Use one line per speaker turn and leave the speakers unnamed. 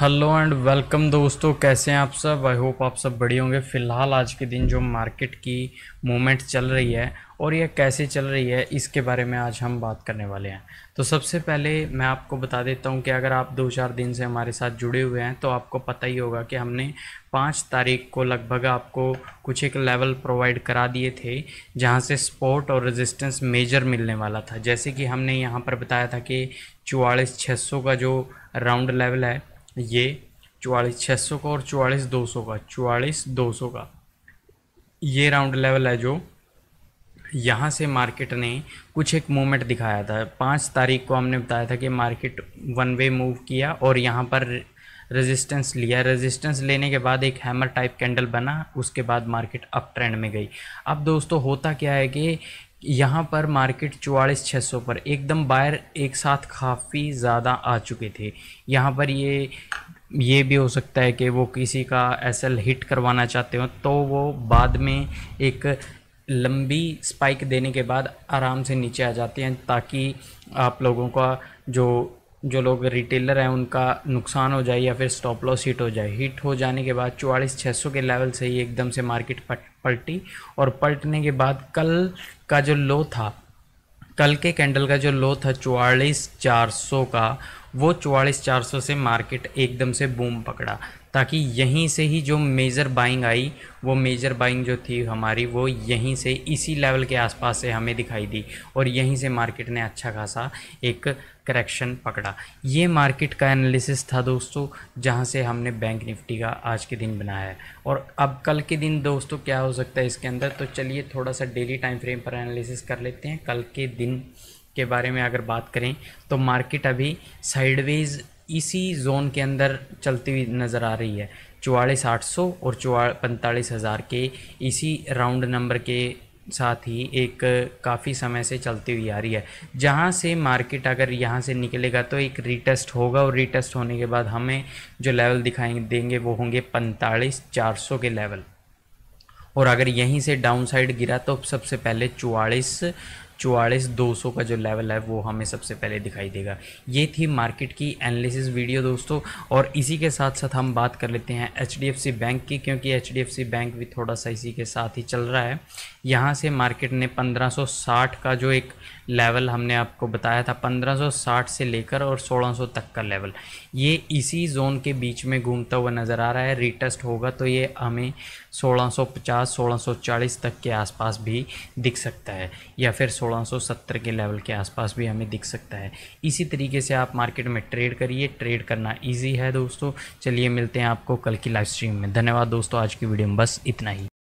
hello and welcome दोस्तों कैसे हैं आप सब आई होप आप सब बढ़िया होंगे फ़िलहाल आज के दिन जो मार्केट की मूवमेंट चल रही है और यह कैसे चल रही है इसके बारे में आज हम बात करने वाले हैं तो सबसे पहले मैं आपको बता देता हूं कि अगर आप दो चार दिन से हमारे साथ जुड़े हुए हैं तो आपको पता ही होगा कि हमने पाँच तारीख को लगभग आपको कुछ एक लेवल प्रोवाइड करा दिए थे जहां से स्पोर्ट और रेजिस्टेंस मेजर मिलने वाला था जैसे कि हमने यहाँ पर बताया था कि चवालीस छः का जो राउंड लेवल है ये चौवालीस छः सौ का और चौवालीस दो सौ का चवालीस दो सौ का ये राउंड लेवल है जो यहाँ से मार्केट ने कुछ एक मूवमेंट दिखाया था पाँच तारीख को हमने बताया था कि मार्केट वन वे मूव किया और यहाँ पर रेजिस्टेंस लिया रेजिस्टेंस लेने के बाद एक हैमर टाइप कैंडल बना उसके बाद मार्केट अप ट्रेंड में गई अब दोस्तों होता क्या है कि यहाँ पर मार्केट चौवालीस छः सौ पर एकदम बायर एक साथ काफ़ी ज़्यादा आ चुके थे यहाँ पर ये ये भी हो सकता है कि वो किसी का एसएल हिट करवाना चाहते हो तो वो बाद में एक लंबी स्पाइक देने के बाद आराम से नीचे आ जाते हैं ताकि आप लोगों का जो जो लोग रिटेलर हैं उनका नुकसान हो जाए या फिर स्टॉप लॉस हिट हो जाए हिट हो जाने के बाद चौवालीस छः सौ के लेवल से ही एकदम से मार्केट पलटी और पलटने के बाद कल का जो लो था कल के कैंडल का जो लो था चौवालीस चार सौ का वो चौवालीस चार सौ से मार्केट एकदम से बूम पकड़ा ताकि यहीं से ही जो मेजर बाइंग आई वो मेजर बाइंग जो थी हमारी वो यहीं से इसी लेवल के आसपास से हमें दिखाई दी और यहीं से मार्केट ने अच्छा खासा एक करेक्शन पकड़ा ये मार्केट का एनालिसिस था दोस्तों जहाँ से हमने बैंक निफ्टी का आज के दिन बनाया है और अब कल के दिन दोस्तों क्या हो सकता है इसके अंदर तो चलिए थोड़ा सा डेली टाइम फ्रेम पर एनालिसिस कर लेते हैं कल के दिन के बारे में अगर बात करें तो मार्केट अभी साइडवेज इसी जोन के अंदर चलती हुई नज़र आ रही है चौवालीस आठ सौ और चौ पैंतालीस हज़ार के इसी राउंड नंबर के साथ ही एक काफ़ी समय से चलती हुई आ रही है जहाँ से मार्केट अगर यहाँ से निकलेगा तो एक रीटेस्ट होगा और रीटेस्ट होने के बाद हमें जो लेवल दिखाएंगे देंगे वो होंगे पैंतालीस चार सौ के लेवल और अगर यहीं से डाउन साइड गिरा तो सबसे पहले चवालीस चवालीस दो सौ का जो लेवल है वो हमें सबसे पहले दिखाई देगा ये थी मार्केट की एनालिसिस वीडियो दोस्तों और इसी के साथ साथ हम बात कर लेते हैं एच बैंक की क्योंकि एच बैंक भी थोड़ा सा इसी के साथ ही चल रहा है यहाँ से मार्केट ने 1560 का जो एक लेवल हमने आपको बताया था 1560 से लेकर और 1600 तक का लेवल ये इसी जोन के बीच में घूमता हुआ नज़र आ रहा है रिटेस्ट होगा तो ये हमें 1650 1640 तक के आसपास भी दिख सकता है या फिर 1670 के लेवल के आसपास भी हमें दिख सकता है इसी तरीके से आप मार्केट में ट्रेड करिए ट्रेड करना ईजी है दोस्तों चलिए मिलते हैं आपको कल की लाइव स्ट्रीम में धन्यवाद दोस्तों आज की वीडियो में बस इतना ही